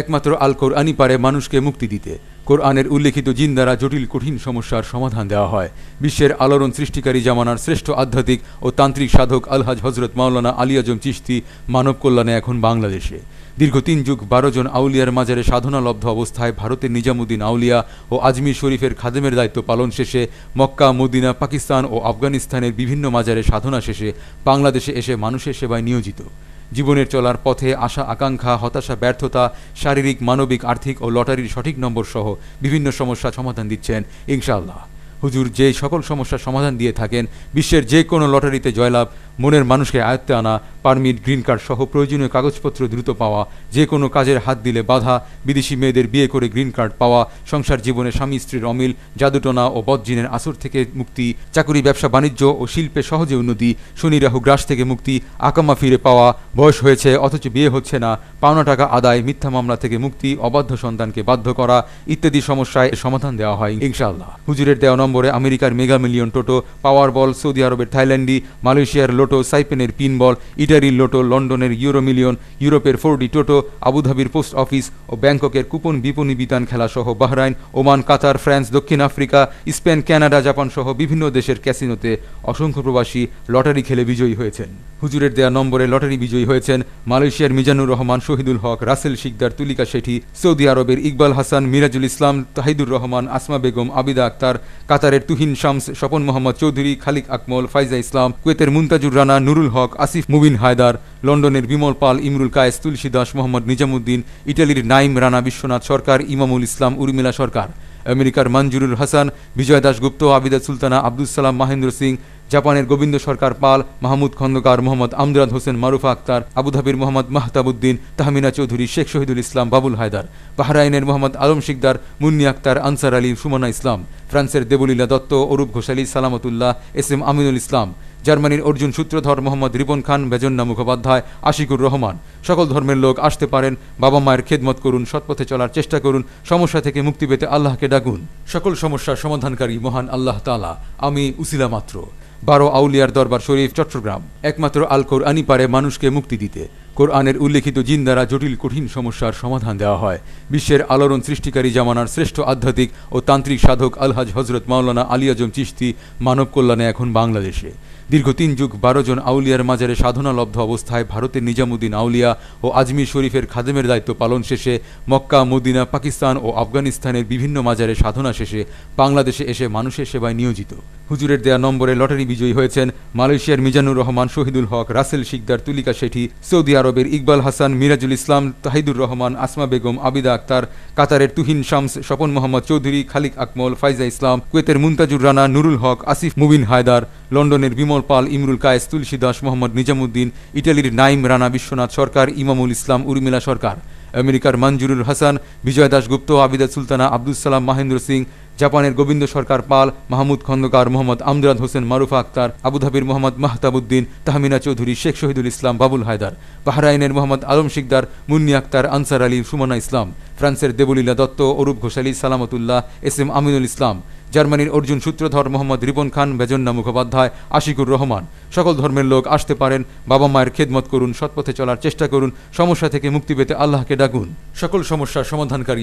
একমাত্র আল কোরআনই পারে মানুষকে মুক্তি দিতে কোরআনের উল্লেখিত জিন দ্বারা জটিল কঠিন সমস্যার সমাধান দেওয়া হয় বিশ্বের আলোড়ন সৃষ্টিকারী জামানার শ্রেষ্ঠ আধ্যাত্মিক ও তান্ত্রিক সাধক আলহাজ হজরত মাওলানা আলী আজম চিস্তি মানব কল্যাণে এখন বাংলাদেশে দীর্ঘ তিন যুগ বারো জন আউলিয়ার মাজারে সাধনালব্ধ অবস্থায় ভারতের নিজামুদ্দিন আউলিয়া ও আজমির শরীফের খাদেমের দায়িত্ব পালন শেষে মক্কা মদিনা পাকিস্তান ও আফগানিস্তানের বিভিন্ন মাজারে সাধনা শেষে বাংলাদেশে এসে মানুষের সেবায় নিয়োজিত জীবনের চলার পথে আশা আকাঙ্ক্ষা হতাশা ব্যর্থতা শারীরিক মানবিক আর্থিক ও লটারির সঠিক নম্বর সহ বিভিন্ন সমস্যা সমাধান দিচ্ছেন ইনশাআল্লাহ হুজুর যে সকল সমস্যার সমাধান দিয়ে থাকেন বিশ্বের যে কোনো লটারিতে জয়লাভ মনের মানুষকে আয়ত্তে আনা পারমিট গ্রিন কার্ড সহ প্রয়োজনীয় কাগজপত্র দ্রুত পাওয়া যে কোনো কাজের হাত দিলে বাধা বিদেশি মেয়েদের বিয়ে করে গ্রিন কার্ড পাওয়া সংসার জীবনে স্বামী স্ত্রীর অমিল জাদুটনা ও বদজিনের আসর থেকে মুক্তি চাকুরি ব্যবসা বাণিজ্য ও শিল্পে সহজে উন্নতি শনি রাহু গ্রাস থেকে মুক্তি আকামা ফিরে পাওয়া বয়স হয়েছে অথচ বিয়ে হচ্ছে না পাওনা টাকা আদায় মিথ্যা মামলা থেকে মুক্তি অবাধ্য সন্তানকে বাধ্য করা ইত্যাদি সমস্যায় সমাধান দেওয়া হয় ইনশাআল্লাহ হুজুরের দেওয়া নম্বরে আমেরিকার mega million toto power ball Saudi আরবের থাইল্যান্ডি মালয়েশিয়ার লোট লোটো সাইপেনের পিনবল ইটারির লোটো লন্ডনের ইউরো মিলিয়ন ইউরোপের ফোরডি টোটো আবুধাবির পোস্ট অফিস ও ব্যাংককের কুপন বিপণী বিতান খেলাসহ বাহরাইন ওমান কাতার ফ্রান্স দক্ষিণ আফ্রিকা স্পেন ক্যানাডা জাপান সহ বিভিন্ন দেশের ক্যাসিনোতে অসংখ্য প্রবাসী লটারি খেলে বিজয়ী হয়েছেন হুজুরের দেয়া নম্বরে লটারি বিজয়ী হয়েছেন মালয়েশিয়ার মিজানুর রহমান শহীদুল হক রাসেল শিকদার তুলিকা শেঠি সৌদি আরবের ইকবাল হাসান মিরাজুল ইসলাম তাহিদুর রহমান আসমা বেগম আবিদা আক্তার কাতারের তুহিন শামস স্বপন মোহাম্মদ চৌধুরী খালিক আকমল ফাইজা ইসলাম কুয়েতের মুমতাজুর রানা নুরুল হক আসিফ মুবিন হায়দার লন্ডনের বিমল পাল ইমরুল কায়েস তুলসী দাস মোহাম্মদ নিজামুদ্দিন ইটালির নাইম রানা বিশ্বনাথ সরকার ইমামুল ইসলাম উর্মিলা সরকার আমেরিকার মঞ্জুরুল হাসান বিজয় দাসগুপ্ত আবিদা সুলতানা আব্দুল সালাম মাহেন্দ্র সিং জাপানের গোবিন্দ সরকার পাল মাহমুদ খন্দকার মোহাম্মদ আমদরাদ হোসেন মারুফা আক্তার আবুধাবির মোহাম্মদ মাহতাবুদ্দিন তাহমিনা চৌধুরী শেখ শহীদুল ইসলাম বাবুল হায়দার বাহরাইনের মোহাম্মদ আলম শিকদার মুন্নি আক্তার আনসার আলী সুমনা ইসলাম ফ্রান্সের দেবলীলা দত্ত অরূপ ঘোষালী সালামতুল্লাহ এস এম আমিনুল ইসলাম জার্মানির অর্জুন সূত্রধর মোহাম্মদ রিপন খান বেজন্না মুখোপাধ্যায় আশিকুর রহমান সকল ধর্মের লোক আসতে পারেন বাবা মায়ের খেদমত করুন সৎপথে চলার চেষ্টা করুন সমস্যা থেকে মুক্তি পেতে আল্লাহকে ডাকুন সকল সমস্যার সমাধানকারী মহান আল্লাহ তালা আমি উসিলা মাত্র বারো আউলিয়ার দরবার শরীফ চট্টগ্রাম একমাত্র আলকোর আনি পারে মানুষকে মুক্তি দিতে কোরআনের উল্লেখিত জিন দ্বারা জটিল কঠিন সমস্যার সমাধান দেওয়া হয় বিশ্বের আলোড়ন সৃষ্টিকারী জামানার শ্রেষ্ঠ আধ্যাত্মিক ও তান্ত্রিক সাধক আলহাজ হজরত মাওলানা আলী আজম চিস্তি মানব কল্যাণে এখন বাংলাদেশে দীর্ঘ তিন যুগ বারো জন আউলিয়ার মাজারে সাধনালব্ধ অবস্থায় ভারতের নিজামুদ্দিন আউলিয়া ও আজমির শরীফের খাদেমের দায়িত্ব পালন শেষে মক্কা মদিনা পাকিস্তান ও আফগানিস্তানের বিভিন্ন মাজারে সাধনা শেষে বাংলাদেশে এসে মানুষের সেবায় নিয়োজিত হুজুরের দেয়া নম্বরে লটারি বিজয়ী হয়েছেন মালয়েশিয়ার মিজানুর রহমান শহীদুল হক রাসেল শিকদার তুলিকা শেঠি সৌদি আরব আরবের ইকবাল হাসান মিরাজুল ইসলাম তাহিদুর রহমান আসমা বেগম আবিদা আক্তার কাতারের তুহিন শামস স্বপন মোহাম্মদ চৌধুরী খালিক আকমল ফাইজা ইসলাম কুয়েতের মুমতাজুর রানা নুরুল হক আসিফ মুবিন হায়দার লন্ডনের বিমল পাল ইমরুল কায়েস তুলসী দাস মোহাম্মদ নিজামুদ্দিন ইটালির নাইম রানা বিশ্বনাথ সরকার ইমামুল ইসলাম উর্মিলা সরকার আমেরিকার মঞ্জুরুল হাসান বিজয় দাসগুপ্ত আবিদা সুলতানা আব্দুল সালাম মাহেন্দ্র সিং জাপানের গোবিন্দ সরকার পাল মাহমুদ খন্দকার মোহাম্মদ আমদাদ হোসেন মারুফা আক্তার আবুধাবির মোহাম্মদ মাহতাবুদ্দিন তাহমিনা চৌধুরী শেখ শহীদুল ইসলাম বাবুল হায়দার বাহরাইনের মোহাম্মদ আলম শিকদার মুন্নি আক্তার আনসার আলী সুমনা ইসলাম ফ্রান্সের দেবলীলা দত্ত অরূপ ঘোষালী সালামতুল্লাহ এস এম আমিনুল ইসলাম জার্মানির অর্জুন সূত্রধর মোহাম্মদ রিপন খান বেজন্না মুখোপাধ্যায় আশিকুর রহমান সকল ধর্মের লোক আসতে পারেন বাবা মায়ের খেদমত করুন সৎপথে চলার চেষ্টা করুন সমস্যা থেকে মুক্তি পেতে আল্লাহকে ডাকুন সকল সমস্যার সমাধানকারী